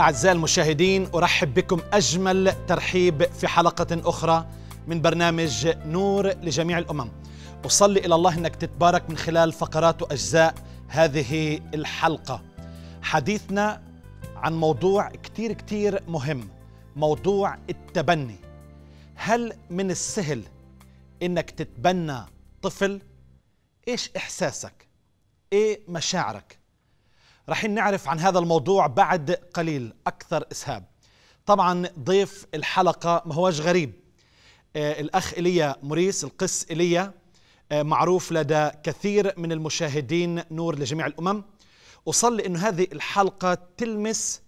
أعزائي المشاهدين أرحب بكم أجمل ترحيب في حلقة أخرى من برنامج نور لجميع الأمم أصلي إلى الله أنك تتبارك من خلال فقرات وأجزاء هذه الحلقة حديثنا عن موضوع كتير كتير مهم موضوع التبني هل من السهل أنك تتبنى طفل؟ إيش إحساسك؟ إيه مشاعرك؟ رح نعرف عن هذا الموضوع بعد قليل أكثر إسهاب طبعا ضيف الحلقة ما هوش غريب آه، الأخ إيليا موريس القس إيليا آه، معروف لدى كثير من المشاهدين نور لجميع الأمم أصلي أن هذه الحلقة تلمس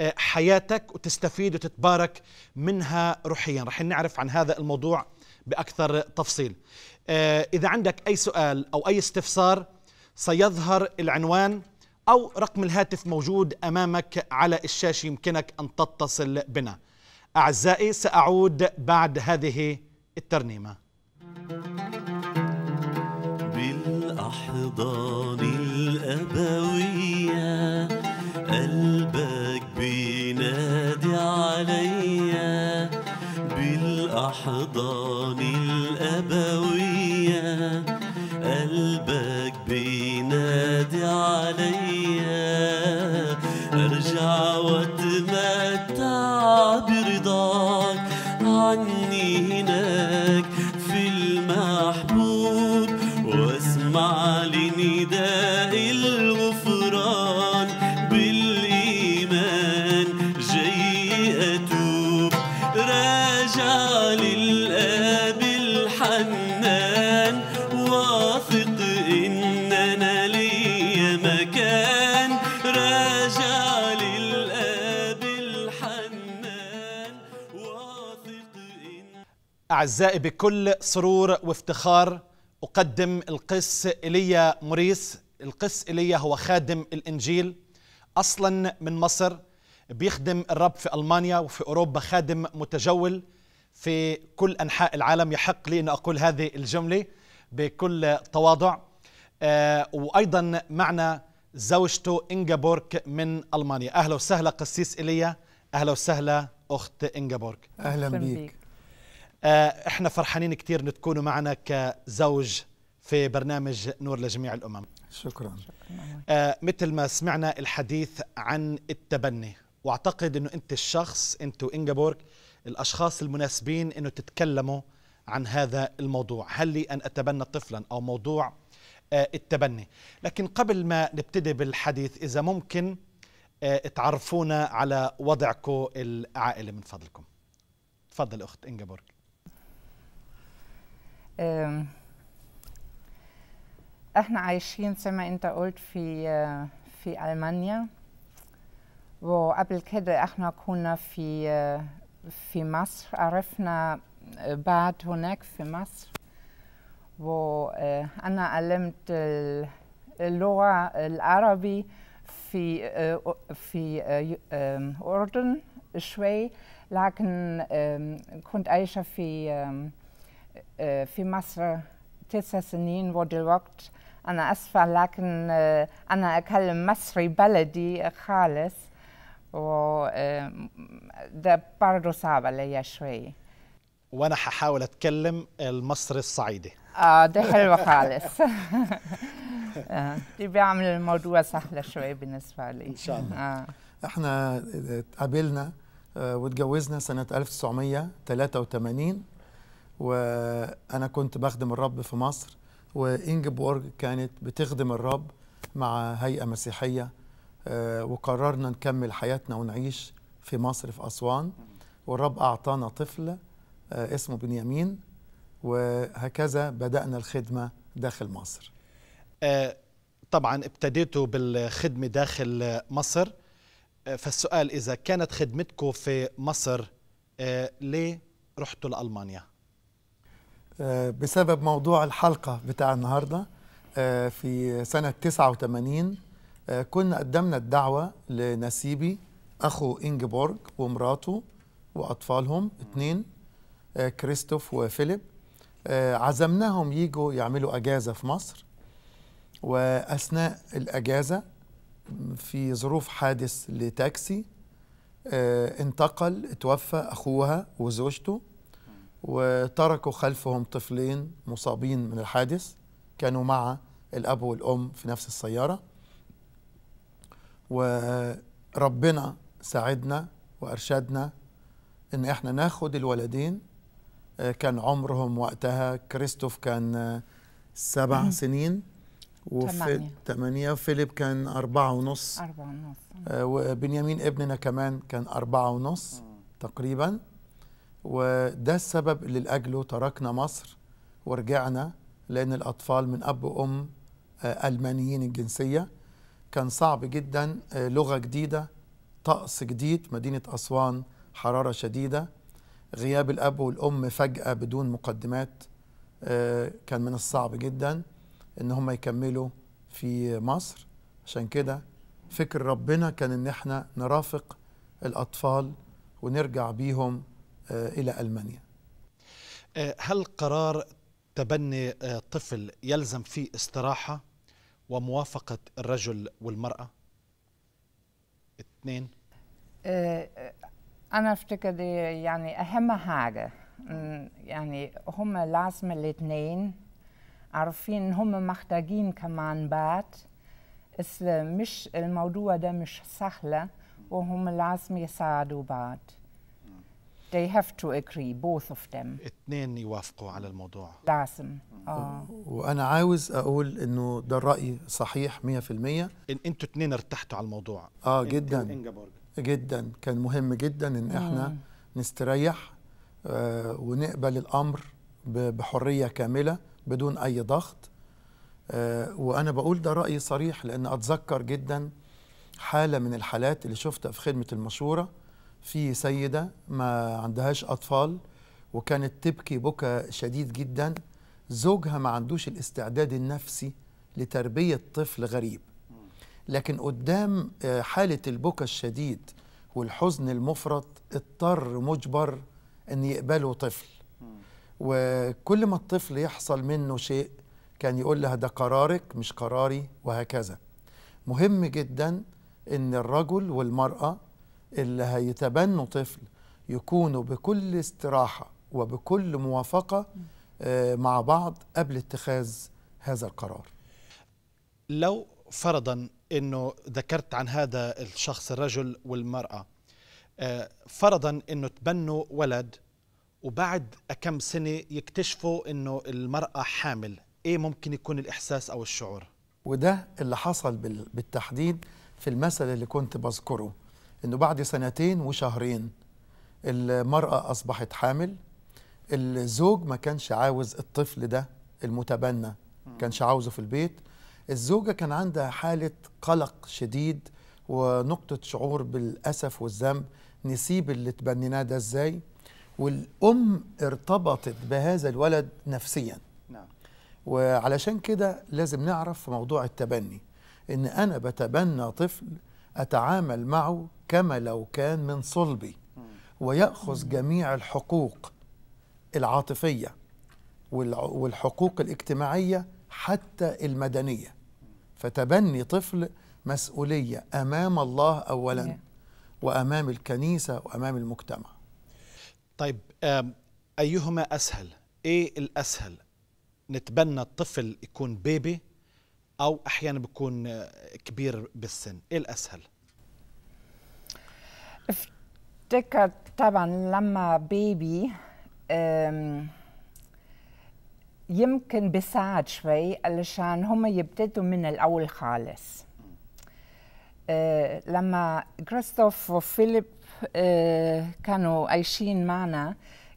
آه، حياتك وتستفيد وتتبارك منها روحيا رح نعرف عن هذا الموضوع بأكثر تفصيل إذا عندك أي سؤال أو أي استفسار سيظهر العنوان أو رقم الهاتف موجود أمامك على الشاشة يمكنك أن تتصل بنا أعزائي سأعود بعد هذه الترنيمة بالأحضان الأبوية قلبك بينادي عليا بالأحضان الأبوية أعزائي بكل سرور وافتخار أقدم القس إيليا موريس القس إيليا هو خادم الإنجيل أصلا من مصر بيخدم الرب في ألمانيا وفي أوروبا خادم متجول في كل أنحاء العالم يحق لي أن أقول هذه الجملة بكل تواضع آه وأيضا معنا زوجته إنجابورك من ألمانيا أهلا وسهلا قسيس إيليا أهلا وسهلا أخت إنجابورك أهلا بيك آه، احنا فرحانين كثير ان تكونوا معنا كزوج في برنامج نور لجميع الامم شكرا, شكرا. آه مثل ما سمعنا الحديث عن التبني واعتقد انه انت الشخص انت وانجابورغ الاشخاص المناسبين انه تتكلموا عن هذا الموضوع هل لي ان اتبنى طفلا او موضوع آه التبني لكن قبل ما نبتدي بالحديث اذا ممكن آه تعرفونا على وضعكم العائلي من فضلكم تفضل اخت انجابورغ احنا عايشين زي ما انت قلت في آه، في المانيا وقبل كده احنا كنا في آه، في مصر عرفنا آه، بعض هناك في مصر وانا علمت اللغه العربي في في الاردن شوي لكن كنت عايشه في في مصر تسع سنين ودلوقت أنا أسفة لكن أنا أكلم مصري بلدي خالص و ده برضه صعب عليا شوي وأنا هحاول أتكلم المصري الصعيدي آه ده حلو خالص آه، دي بيعمل الموضوع سهل شوي بالنسبة لي إن شاء الله آه. احنا اتقابلنا آه، آه، واتجوزنا سنة 1983 وانا كنت بخدم الرب في مصر وانجبورج كانت بتخدم الرب مع هيئه مسيحيه آه، وقررنا نكمل حياتنا ونعيش في مصر في اسوان والرب اعطانا طفل آه، اسمه بنيامين وهكذا بدانا الخدمه داخل مصر آه، طبعا ابتديتوا بالخدمه داخل مصر فالسؤال اذا كانت خدمتكم في مصر ليه رحتوا لالمانيا آه، بسبب موضوع الحلقة بتاع النهاردة آه، في سنة 89 آه، كنا قدمنا الدعوة لنسيبي أخو إنجبورج ومراته وأطفالهم اتنين كريستوف وفيليب عزمناهم يجوا يعملوا أجازة في مصر وأثناء الأجازة في ظروف حادث لتاكسي انتقل توفى أخوها وزوجته وتركوا خلفهم طفلين مصابين من الحادث كانوا مع الأب والأم في نفس السيارة وربنا ساعدنا وأرشدنا إن إحنا ناخد الولدين آه، كان عمرهم وقتها كريستوف كان آه، سبع سنين وفي ثمانية فيليب كان أربعة ونص أربعة ونص آه، وبنيامين ابننا كمان كان أربعة ونص تقريباً وده السبب اللي لاجله تركنا مصر ورجعنا لان الاطفال من اب وام آه، المانيين الجنسيه كان صعب جدا آه، لغه جديده طقس جديد مدينه اسوان حراره شديده غياب الاب والام فجاه بدون مقدمات آه، كان من الصعب جدا ان هم يكملوا في مصر عشان كده فكر ربنا كان ان احنا نرافق الاطفال ونرجع بيهم آه، إلى ألمانيا آه، هل قرار تبني آه، طفل يلزم فيه استراحة وموافقة الرجل والمرأة اثنين أنا أفتكر يعني أهم حاجة يعني هم لازم الاثنين عارفين هم محتاجين كمان بعض مش الموضوع ده مش سهلة وهم لازم يساعدوا بعض they have to agree both of them اثنين يوافقوا على الموضوع لازم اه وانا عاوز اقول انه ده الراي صحيح 100% إن انتوا اثنين ارتحتوا على الموضوع اه جدا جدا كان مهم جدا ان احنا نستريح آه، ونقبل الامر بحريه كامله بدون اي ضغط آه، وانا بقول ده راي صريح لان اتذكر جدا حاله من الحالات اللي شفتها في خدمه المشوره في سيدة ما عندهاش أطفال وكانت تبكي بكى شديد جدا زوجها ما عندوش الاستعداد النفسي لتربية طفل غريب لكن قدام آه، حالة البكى الشديد والحزن المفرط اضطر مجبر أن يقبله طفل وكل ما الطفل يحصل منه شيء كان يقول لها ده قرارك مش قراري وهكذا مهم جدا أن الرجل والمرأة اللي هيتبنوا طفل يكونوا بكل استراحة وبكل موافقة آه، مع بعض قبل اتخاذ هذا القرار لو فرضا أنه ذكرت عن هذا الشخص الرجل والمرأة آه، فرضا أنه تبنوا ولد وبعد كم سنة يكتشفوا أنه المرأة حامل إيه ممكن يكون الإحساس أو الشعور؟ وده اللي حصل بالتحديد في المثل اللي كنت بذكره انه بعد سنتين وشهرين المراه اصبحت حامل الزوج ما كانش عاوز الطفل ده المتبنى كانش عاوزه في البيت الزوجه كان عندها حاله قلق شديد ونقطه شعور بالاسف والذنب نسيب اللي تبنيناه ده ازاي والام ارتبطت بهذا الولد نفسيا نعم. وعلشان كده لازم نعرف في موضوع التبني ان انا بتبنى طفل أتعامل معه كما لو كان من صلبي ويأخذ جميع الحقوق العاطفية والحقوق الاجتماعية حتى المدنية فتبني طفل مسؤولية أمام الله أولا وأمام الكنيسة وأمام المجتمع طيب أيهما أسهل؟ إيه الأسهل؟ نتبنى الطفل يكون بيبي او احيانا بيكون كبير بالسن ايه الاسهل افتكر طبعا لما بيبي يمكن بساعد شوي علشان هم يبتدوا من الاول خالص آه، لما كريستوف وفيليب آه، كانوا عايشين معنا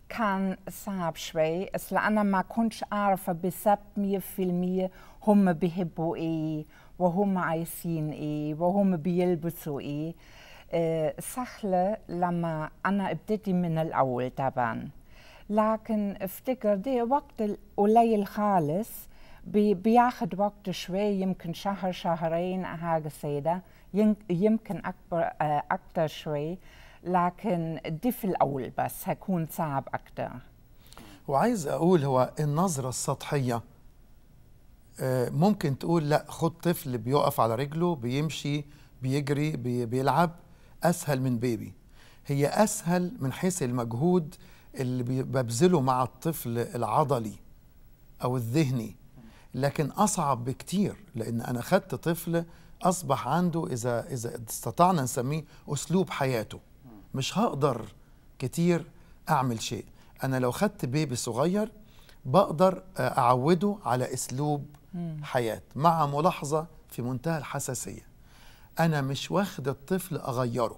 كان صعب شوي بس لأنا ما كنتش عارفة بالضبط مية في المية هم بيحبوا إيه وهم عايزين إيه وهم بيلبسوا إيه أه سهلة لما أنا ابتدي من الأول طبعا لكن افتكر دي وقت قليل خالص بي بياخد وقت شوي يمكن شهر شهرين حاجة زي يمكن أكبر آه، أكتر شوي لكن الضيف الأول بس هيكون صعب أكثر وعايز أقول هو النظرة السطحية آه، ممكن تقول لا خد طفل بيقف على رجله بيمشي بيجري بيلعب أسهل من بيبي هي أسهل من حيث المجهود اللي ببذله مع الطفل العضلي أو الذهني لكن أصعب بكتير لأن أنا خدت طفل أصبح عنده إذا إذا استطعنا نسميه أسلوب حياته مش هقدر كتير اعمل شيء انا لو خدت بيبي صغير بقدر اعوده على اسلوب حياه مع ملاحظه في منتهى الحساسيه انا مش واخد الطفل اغيره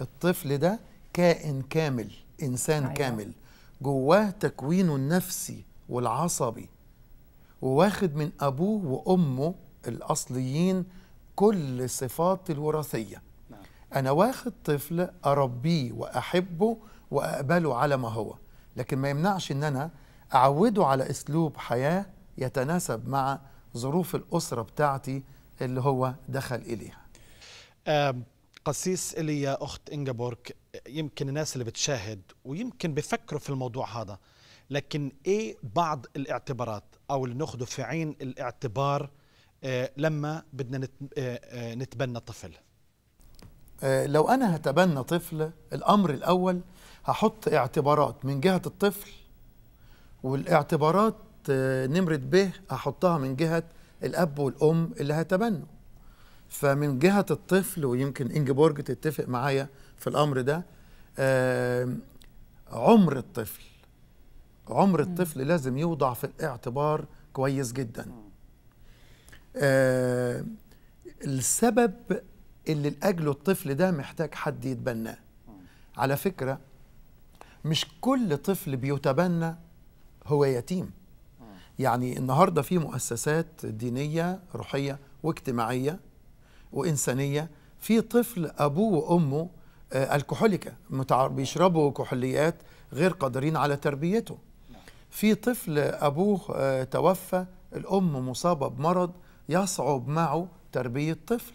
الطفل ده كائن كامل انسان أيوة. كامل جواه تكوينه النفسي والعصبي وواخد من ابوه وامه الاصليين كل صفات الوراثيه أنا واخد طفل أربيه وأحبه وأقبله على ما هو لكن ما يمنعش أن أنا أعوده على أسلوب حياة يتناسب مع ظروف الأسرة بتاعتي اللي هو دخل إليها آه قسيس إليا أخت إنجابورك يمكن الناس اللي بتشاهد ويمكن بفكروا في الموضوع هذا لكن إيه بعض الاعتبارات أو اللي ناخده في عين الاعتبار أه، لما بدنا أه، أه، نتبنى طفل آه، لو أنا هتبنى طفل الأمر الأول هحط اعتبارات من جهة الطفل والاعتبارات آه، نمرة ب هحطها من جهة الأب والأم اللي هيتبنوا فمن جهة الطفل ويمكن إنجبورج تتفق معايا في الأمر ده آه، عمر الطفل عمر الطفل لازم يوضع في الاعتبار كويس جدا السبب اللي لاجله الطفل ده محتاج حد يتبناه على فكره مش كل طفل بيتبنى هو يتيم يعني النهارده في مؤسسات دينيه روحيه واجتماعيه وانسانيه في طفل ابوه وامه آه، الكحوليكا بيشربوا كحوليات غير قادرين على تربيته في طفل ابوه آه، توفى الام مصابه بمرض يصعب معه تربيه طفل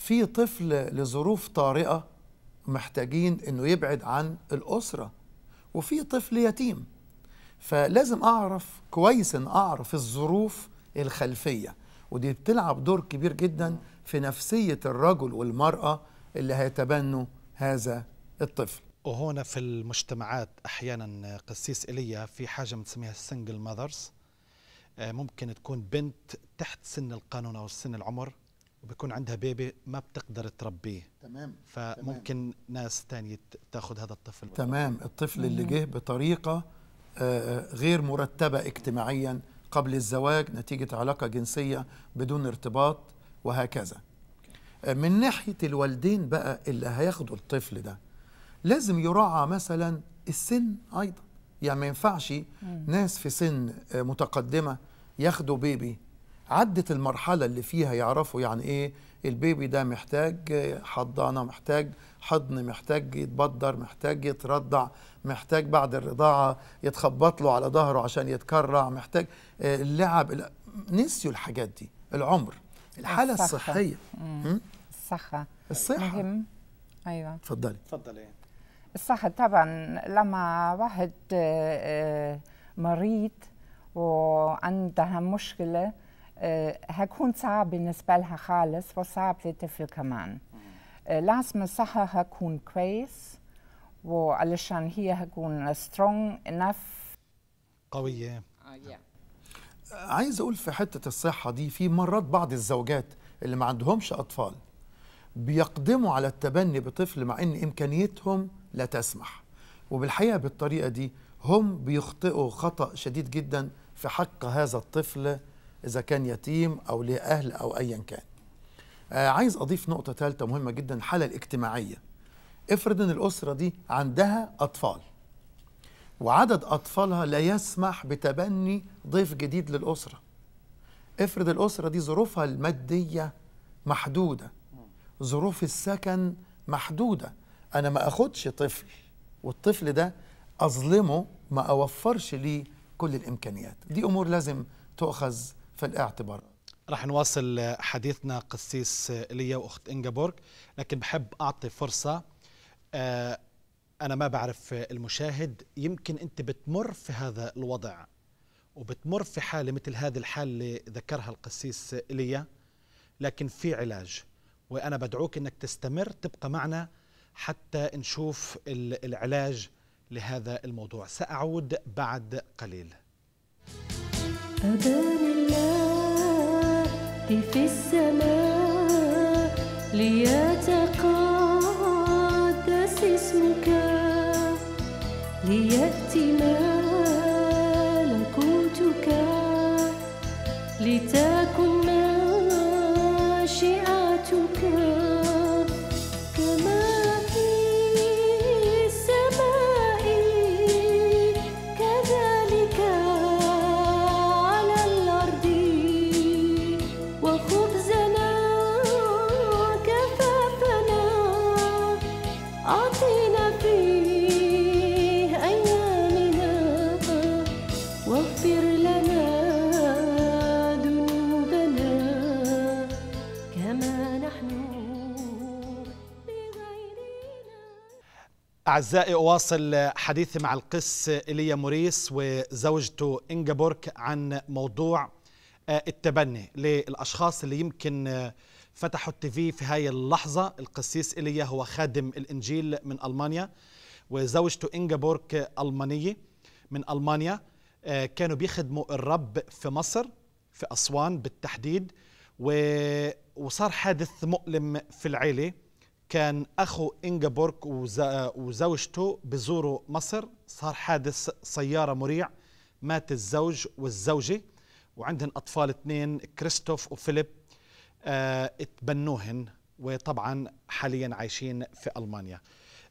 في طفل لظروف طارئه محتاجين انه يبعد عن الاسره وفي طفل يتيم فلازم اعرف كويس ان اعرف الظروف الخلفيه ودي بتلعب دور كبير جدا في نفسيه الرجل والمراه اللي هيتبنوا هذا الطفل وهنا في المجتمعات احيانا قسيس ايليا في حاجه بنسميها السنجل آه، ماذرز ممكن تكون بنت تحت سن القانون او سن العمر وبيكون عندها بيبي ما بتقدر تربيه تمام فممكن تمام. ناس تانية تاخذ هذا الطفل تمام الطفل اللي جه بطريقة آه، آه، غير مرتبة اجتماعيا قبل الزواج نتيجة علاقة جنسية بدون ارتباط وهكذا من ناحية الوالدين بقى اللي هياخدوا الطفل ده لازم يراعى مثلا السن أيضا يعني ما ينفعش ناس في سن آه، متقدمة ياخدوا بيبي عدت المرحله اللي فيها يعرفوا يعني ايه البيبي ده محتاج حضانه محتاج حضن محتاج يتبدر محتاج يترضع محتاج بعد الرضاعه يتخبط له على ظهره عشان يتكرع محتاج آه، اللعب نسيوا الحاجات دي العمر الحاله الصحة. الصحيه الصحه الصحه مهم ايوه اتفضلي اتفضلي الصحه طبعا لما واحد آه، آه، مريض وعندها مشكله هكون آه، صعب بالنسبة لها خالص وصعب للطفل كمان آه، لازم صحة هكون كويس وعلشان هي هكون strong enough قوية آه، عايز أقول في حتة الصحة دي في مرات بعض الزوجات اللي ما عندهمش أطفال بيقدموا على التبني بطفل مع إن إمكانيتهم لا تسمح وبالحقيقة بالطريقة دي هم بيخطئوا خطأ شديد جدا في حق هذا الطفل إذا كان يتيم أو ليه أهل أو أيا كان آه عايز أضيف نقطة ثالثة مهمة جدا الحالة الاجتماعية افرض إن الأسرة دي عندها أطفال وعدد أطفالها لا يسمح بتبني ضيف جديد للأسرة افرض الأسرة دي ظروفها المادية محدودة ظروف السكن محدودة أنا ما أخدش طفل والطفل ده أظلمه ما أوفرش ليه كل الإمكانيات دي أمور لازم تؤخذ في الاعتبار راح نواصل حديثنا قسيس ليا واخت انجابورغ لكن بحب اعطي فرصه آه، انا ما بعرف المشاهد يمكن انت بتمر في هذا الوضع وبتمر في حاله مثل هذه الحاله اللي ذكرها القسيس ليا لكن في علاج وانا بدعوك انك تستمر تبقى معنا حتى نشوف العلاج لهذا الموضوع ساعود بعد قليل في السماء ليتقدس اسمك ليأتي ملكوتك لتكن أعزائي أواصل حديثي مع القس إيليا موريس وزوجته إنجابورك عن موضوع آه، التبني للأشخاص اللي يمكن آه، فتحوا التيفي في هاي اللحظة القسيس إيليا هو خادم الإنجيل من ألمانيا وزوجته إنجابورك ألمانية من ألمانيا آه، كانوا بيخدموا الرب في مصر في أسوان بالتحديد وصار حادث مؤلم في العيلة كان أخو إنجبورغ وزوجته بزوروا مصر صار حادث سيارة مريع مات الزوج والزوجة وعندهم أطفال اثنين كريستوف وفيليب اه اتبنوهن وطبعا حاليا عايشين في ألمانيا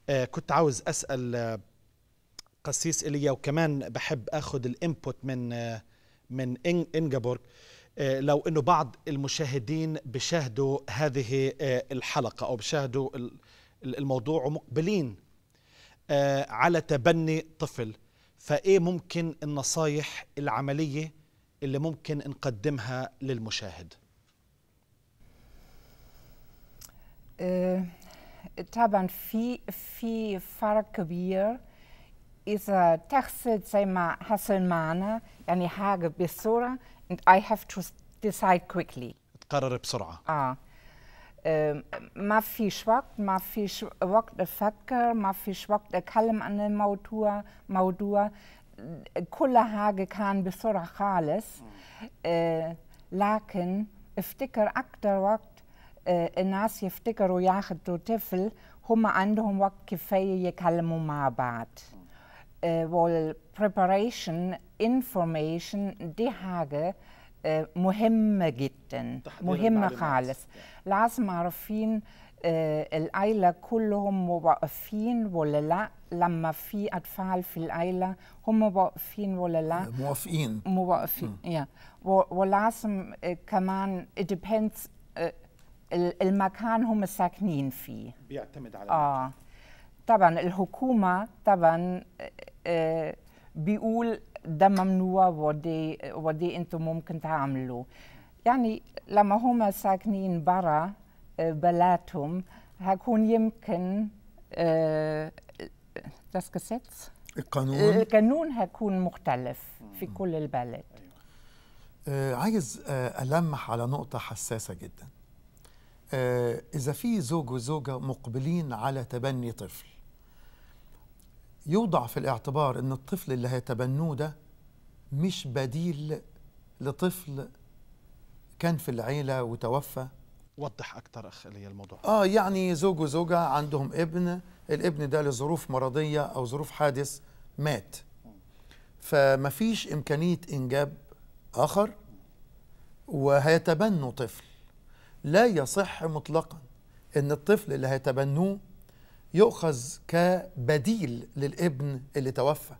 اه كنت عاوز أسأل آه، قسيس إليا وكمان بحب أخذ الإنبوت من آه، من إنجبورغ آه، لو انه بعض المشاهدين بشاهدوا هذه آه، الحلقه او بشاهدوا الموضوع ومقبلين آه، على تبني طفل فايه ممكن النصايح العمليه اللي ممكن نقدمها للمشاهد طبعا في في فرق كبير إذا تغسل زي ما حصل معنا يعني حاجة بسرعة and I have to decide quickly تقرر بسرعة آه. آه ما فيش وقت ما فيش وقت أفكر ما فيش وقت أتكلم عن الموضوع موضوع كل حاجة كان بسرعة خالص آه لكن افتكر أكتر وقت آه الناس يفتكروا ياخدوا طفل هم عندهم وقت كفاية يكلموا مع بعض والبريباريشن انفورميشن دي حاجه مهمه جدا مهمه خالص لازم عارفين العيلة كلهم موافقين ولا لا لما في أطفال في العيلة هم موافقين ولا لا موافقين موافقين يا ولازم كمان it depends المكان هم ساكنين فيه بيعتمد على آه طبعا الحكومة طبعا آه، بيقول ده ممنوع ودي ودي انتم ممكن تعملوا يعني لما هما ساكنين برا آه، بلاتهم هكون يمكن das آه، Gesetz القانون القانون هيكون مختلف في كل البلد عايز ألمح على نقطة حساسة جدا إذا في زوج وزوجة مقبلين على تبني طفل يوضع في الاعتبار ان الطفل اللي هيتبنوه ده مش بديل لطفل كان في العيله وتوفى وضح اكتر اخ لي الموضوع اه يعني زوج وزوجه عندهم ابن الابن ده لظروف مرضيه او ظروف حادث مات فما فيش امكانيه انجاب اخر وهيتبنوا طفل لا يصح مطلقا ان الطفل اللي هيتبنوه يؤخذ كبديل للابن اللي توفى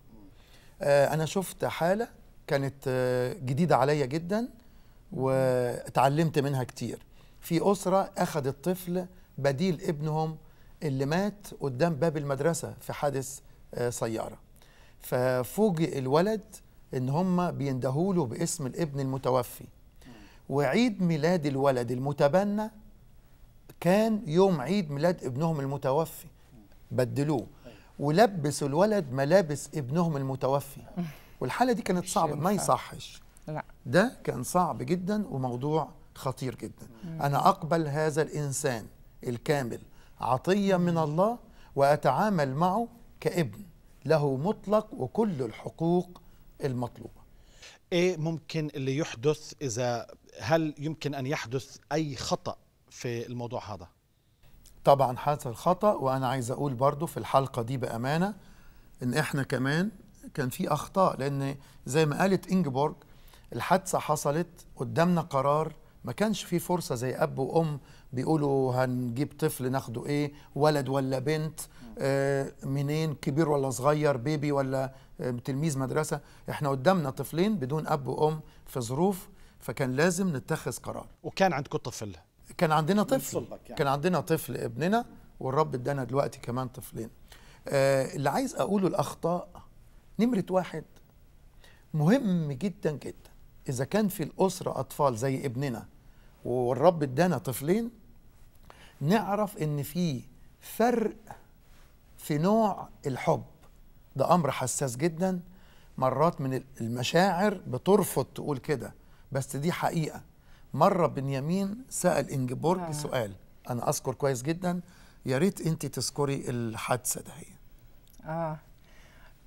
آه، انا شفت حاله كانت آه، جديده عليا جدا واتعلمت منها كتير في اسره اخذت طفل بديل ابنهم اللي مات قدام باب المدرسه في حادث آه، سياره ففوجئ الولد ان هم بيندهوله باسم الابن المتوفي وعيد ميلاد الولد المتبنى كان يوم عيد ميلاد ابنهم المتوفي بدلوه ولبسوا الولد ملابس ابنهم المتوفي والحاله دي كانت صعبه ما يصحش لا ده كان صعب جدا وموضوع خطير جدا انا اقبل هذا الانسان الكامل عطيه من الله واتعامل معه كابن له مطلق وكل الحقوق المطلوبه ايه ممكن اللي يحدث اذا هل يمكن ان يحدث اي خطا في الموضوع هذا طبعا حصل خطا وانا عايز اقول برضو في الحلقه دي بامانه ان احنا كمان كان في اخطاء لان زي ما قالت انجبورج الحادثه حصلت قدامنا قرار ما كانش في فرصه زي اب وام بيقولوا هنجيب طفل ناخده ايه ولد ولا بنت آه منين كبير ولا صغير بيبي ولا آه تلميذ مدرسه احنا قدامنا طفلين بدون اب وام في ظروف فكان لازم نتخذ قرار وكان عندكم طفل كان عندنا طفل يعني. كان عندنا طفل ابننا والرب ادانا دلوقتي كمان طفلين آه اللي عايز اقوله الاخطاء نمره واحد مهم جدا جدا اذا كان في الاسره اطفال زي ابننا والرب ادانا طفلين نعرف ان في فرق في نوع الحب ده امر حساس جدا مرات من المشاعر بترفض تقول كده بس دي حقيقه مره بنيامين سال انجبورج آه. سؤال انا اذكر كويس جدا يا ريت انت تذكري الحادثه ده هي آه.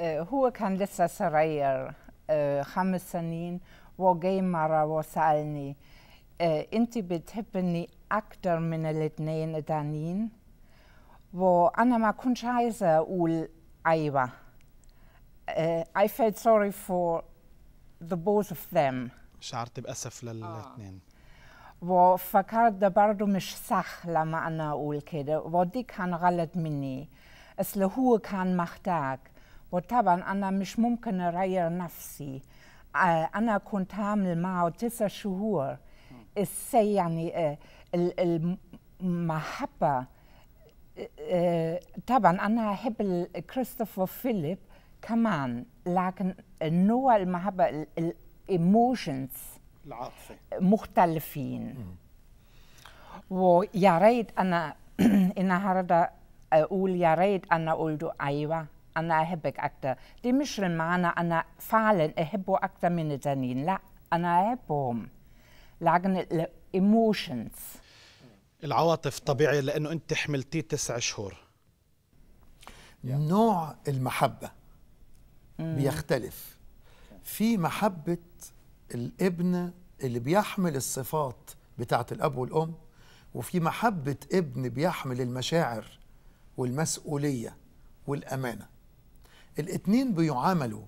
اه هو كان لسه صغير اه خمس سنين وجاي مره وسالني اه انت بتحبني اكتر من الاثنين التانيين وانا ما كنتش عايزه اقول ايوه آه، I felt sorry for the both of them شعرت بأسف للاثنين آه. وفكرت برضو مش صح لما أنا أقول كده ودي كان غلط مني أصل هو كان محتاج وطبعا أنا مش ممكن أغير نفسي أنا كنت عامل معه تسع شهور إزاي يعني المحبة طبعا أنا أحب كريستوفر فيليب كمان لكن نوع المحبة emotions. العاطفة مختلفين ويا ريت أنا النهاردة أقول يا ريت أنا قلت أيوة أنا أحبك أكثر دي مش المعنى أنا فعلا أحبه أكثر من الجنين لا أنا أحبهم لكن الإيموشنز العواطف طبيعية لأنه أنت حملتيه تسع شهور نوع المحبة بيختلف في محبة الابن اللي بيحمل الصفات بتاعت الاب والام وفي محبه ابن بيحمل المشاعر والمسؤوليه والامانه الاثنين بيعاملوا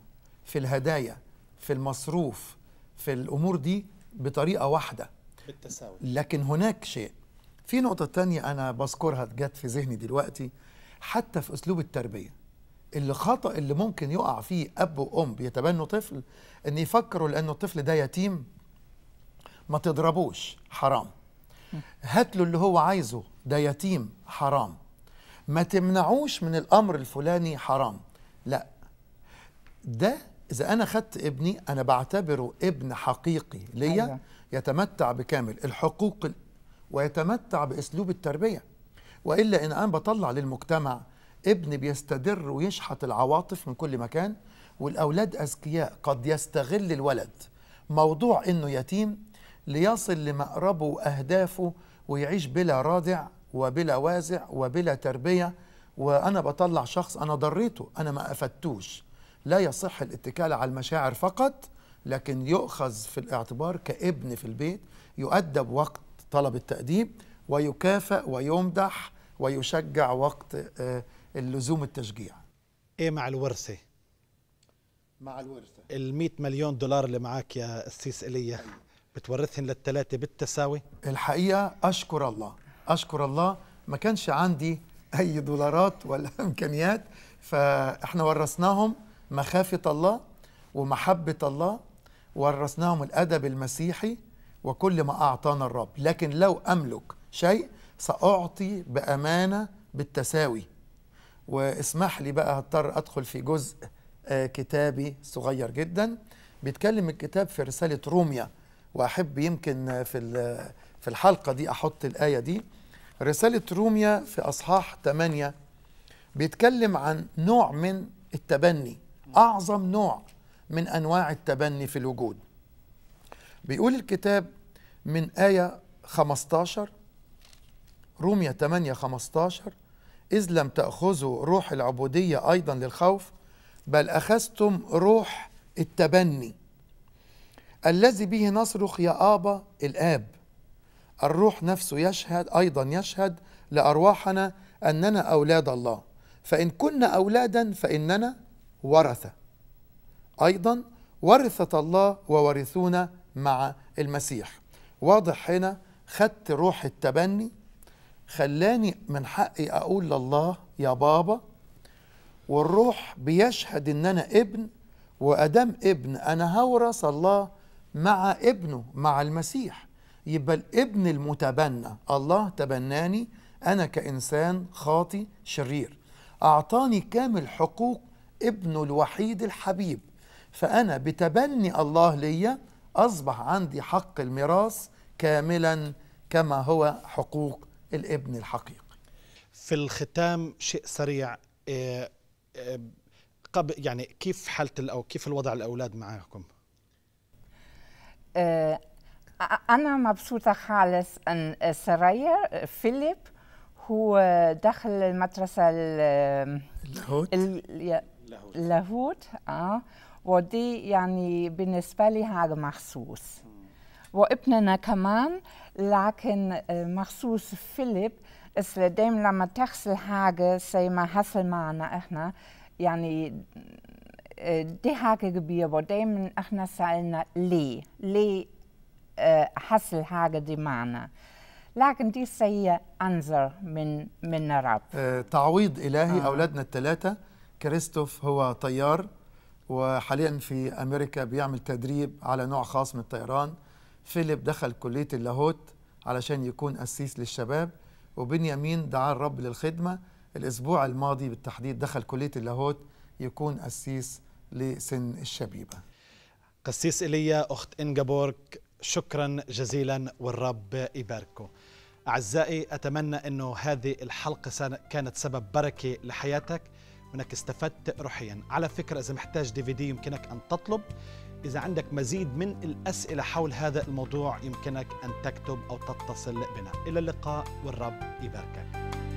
في الهدايا في المصروف في الامور دي بطريقه واحده بالتساوي لكن هناك شيء في نقطه تانية انا بذكرها جت في ذهني دلوقتي حتى في اسلوب التربيه الخطأ اللي ممكن يقع فيه أب وأم بيتبنوا طفل إن يفكروا لأنه الطفل ده يتيم ما تضربوش حرام هات له اللي هو عايزه ده يتيم حرام ما تمنعوش من الأمر الفلاني حرام لا ده إذا أنا خدت ابني أنا بعتبره ابن حقيقي ليا أيوه. يتمتع بكامل الحقوق ويتمتع بأسلوب التربية وإلا إن أنا بطلع للمجتمع ابن بيستدر ويشحط العواطف من كل مكان والأولاد أذكياء قد يستغل الولد موضوع إنه يتيم ليصل لمقربه وأهدافه ويعيش بلا رادع وبلا وازع وبلا تربية وأنا بطلع شخص أنا ضريته أنا ما أفدتوش لا يصح الاتكال على المشاعر فقط لكن يؤخذ في الاعتبار كابن في البيت يؤدب وقت طلب التأديب ويكافئ ويمدح ويشجع وقت آه، اللزوم التشجيع ايه مع الورثه مع الورثه ال 100 مليون دولار اللي معك يا السيس ايليا أيوة. بتورثهم للثلاثه بالتساوي الحقيقه اشكر الله اشكر الله ما كانش عندي اي دولارات ولا امكانيات فاحنا ورثناهم مخافه الله ومحبه الله ورثناهم الادب المسيحي وكل ما اعطانا الرب لكن لو املك شيء ساعطي بامانه بالتساوي واسمح لي بقى هضطر ادخل في جزء آه، كتابي صغير جدا بيتكلم الكتاب في رساله روميا واحب يمكن آه، في في الحلقه دي احط الايه دي رساله روميا في اصحاح 8 بيتكلم عن نوع من التبني اعظم نوع من انواع التبني في الوجود بيقول الكتاب من ايه 15 روميا 8 15 إذ لم تأخذوا روح العبودية أيضا للخوف بل أخذتم روح التبني الذي به نصرخ يا آبا الآب الروح نفسه يشهد أيضا يشهد لأرواحنا أننا أولاد الله فإن كنا أولادا فإننا ورثة أيضا ورثة الله وورثونا مع المسيح واضح هنا خدت روح التبني خلاني من حقي اقول لله يا بابا والروح بيشهد ان انا ابن وادام ابن انا هورث الله مع ابنه مع المسيح يبقى الابن المتبنى الله تبناني انا كانسان خاطي شرير اعطاني كامل حقوق ابنه الوحيد الحبيب فانا بتبني الله ليا اصبح عندي حق الميراث كاملا كما هو حقوق الابن الحقيقي في الختام شيء سريع آه، آه، قبل يعني كيف حالة أو كيف الوضع الأولاد معاكم؟ آه، أنا مبسوطة خالص أن سرايا فيليب هو دخل المدرسة اللاهوت اللاهوت اه ودي يعني بالنسبة لي هذا مخصوص وابننا كمان لكن آه، مخصوص فيليب اس دايما لما تغسل حاجة زي ما حصل معنا احنا يعني آه، دي حاجة كبيرة ودايما احنا سألنا ليه ليه آه، حصل حاجة دي معنا لكن دي سي أنظر من من الرب تعويض إلهي آه. أولادنا الثلاثة كريستوف هو طيار وحاليا في أمريكا بيعمل تدريب على نوع خاص من الطيران فيليب دخل كلية اللاهوت علشان يكون أسيس للشباب وبنيامين دعا الرب للخدمة الأسبوع الماضي بالتحديد دخل كلية اللاهوت يكون أسيس لسن الشبيبة قسيس إيليا أخت إنجابورك شكرا جزيلا والرب يباركه أعزائي أتمنى أنه هذه الحلقة كانت سبب بركة لحياتك وأنك استفدت روحيا على فكرة إذا محتاج دي في دي يمكنك أن تطلب إذا عندك مزيد من الأسئلة حول هذا الموضوع يمكنك أن تكتب أو تتصل بنا إلى اللقاء والرب يباركك